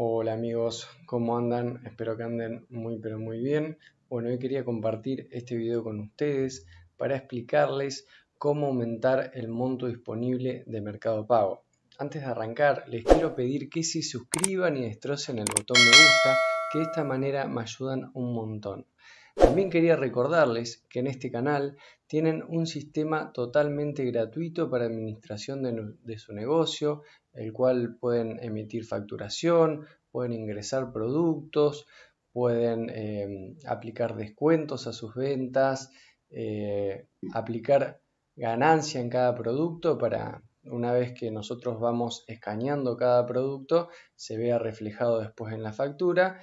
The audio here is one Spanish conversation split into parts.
Hola amigos, ¿cómo andan? Espero que anden muy pero muy bien. Bueno, hoy quería compartir este video con ustedes para explicarles cómo aumentar el monto disponible de Mercado Pago. Antes de arrancar, les quiero pedir que se suscriban y destrocen el botón me gusta, que de esta manera me ayudan un montón. También quería recordarles que en este canal tienen un sistema totalmente gratuito para administración de, su negocio, el cual pueden emitir facturación, pueden ingresar productos, pueden em, aplicar descuentos a sus ventas, eh, aplicar ganancia en cada producto para una vez que nosotros vamos escaneando cada producto, se vea reflejado después en la factura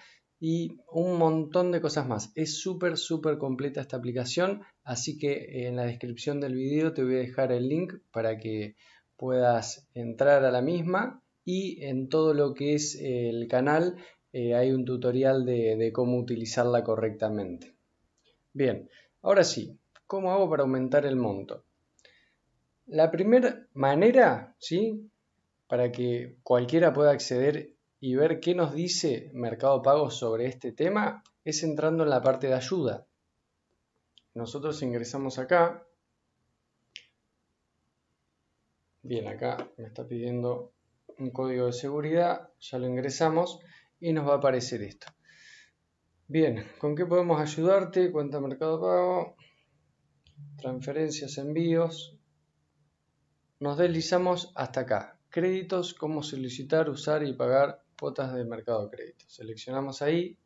y un montón de cosas más. Es súper, súper completa esta aplicación, así que eh, en la descripción del video te voy a dejar el link para que puedas entrar a la misma y en todo lo que es el canal eh, hay un tutorial de, de cómo utilizarla correctamente. Bien, ahora sí, ¿cómo hago para aumentar el monto? La primera manera, ¿sí? Para que cualquiera pueda acceder y ver qué nos dice Mercado Pago sobre este tema es entrando en la parte de ayuda. Nosotros ingresamos acá. Bien, acá me está pidiendo un código de seguridad, ya lo ingresamos y nos va a aparecer esto. Bien, ¿con qué podemos ayudarte? Cuenta Mercado Pago, transferencias, envíos. Nos deslizamos hasta acá. Créditos, cómo solicitar, usar y pagar cuotas de mercado crédito. Seleccionamos ahí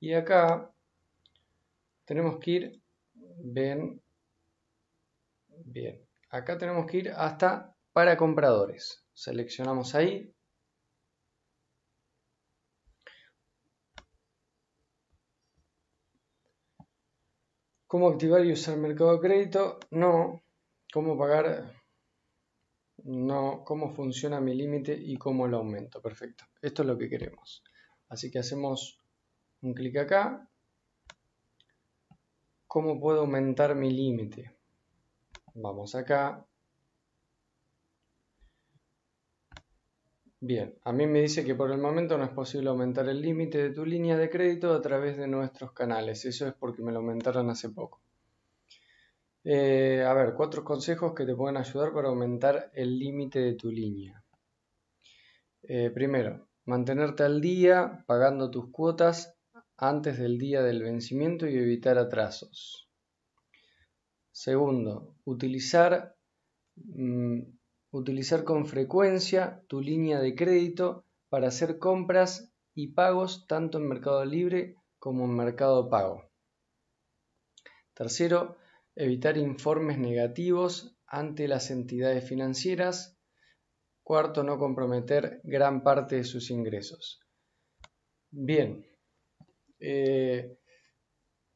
y acá tenemos que ir, ven, bien, acá tenemos que ir hasta para compradores. Seleccionamos ahí. ¿Cómo activar y usar mercado crédito? No. ¿Cómo pagar no, cómo funciona mi límite y cómo lo aumento. Perfecto, esto es lo que queremos. Así que hacemos un clic acá. ¿Cómo puedo aumentar mi límite? Vamos acá. Bien, a mí me dice que por el momento no es posible aumentar el límite de tu línea de crédito a través de nuestros canales. Eso es porque me lo aumentaron hace poco. Eh, a ver, cuatro consejos que te pueden ayudar para aumentar el límite de tu línea. Eh, primero, mantenerte al día pagando tus cuotas antes del día del vencimiento y evitar atrasos. Segundo, utilizar, mm, utilizar con frecuencia tu línea de crédito para hacer compras y pagos tanto en Mercado Libre como en Mercado Pago. Tercero, evitar informes negativos ante las entidades financieras. Cuarto, no comprometer gran parte de sus ingresos. Bien, eh,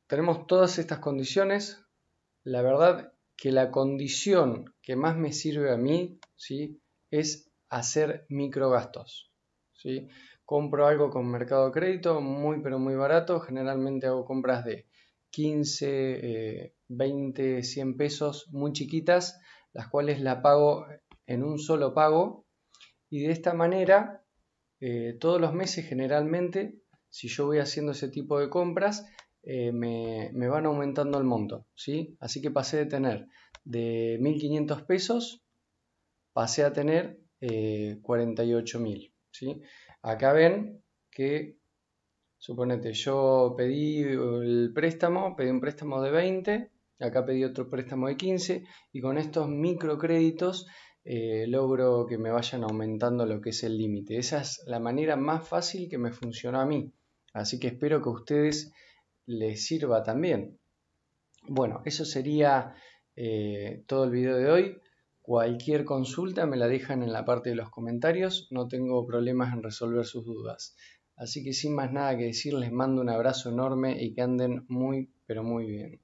tenemos todas estas condiciones. La verdad que la condición que más me sirve a mí ¿sí? es hacer microgastos. ¿sí? Compro algo con mercado crédito, muy pero muy barato. Generalmente hago compras de 15, 20, 100 pesos muy chiquitas, las cuales la pago en un solo pago. Y de esta manera, eh, todos los meses generalmente, si yo voy haciendo ese tipo de compras, eh, me, van aumentando el monto. ¿sí? Así que pasé de tener de 1.500 pesos, pasé a tener 48.000. Eh, ¿sí? Acá ven que Suponete, yo pedí eh, el préstamo, pedí un préstamo de 20, acá pedí otro préstamo de 15 y con estos microcréditos eh, logro que me vayan aumentando lo que es el límite. Esa es la manera más fácil que me funcionó a mí. Así que espero que a ustedes les sirva también. Bueno, eso sería eh, todo el video de hoy. Cualquier consulta me la dejan en la parte de los comentarios. No tengo problemas en resolver sus dudas. Así que sin más nada que decir, les mando un abrazo enorme y que anden muy, pero muy bien.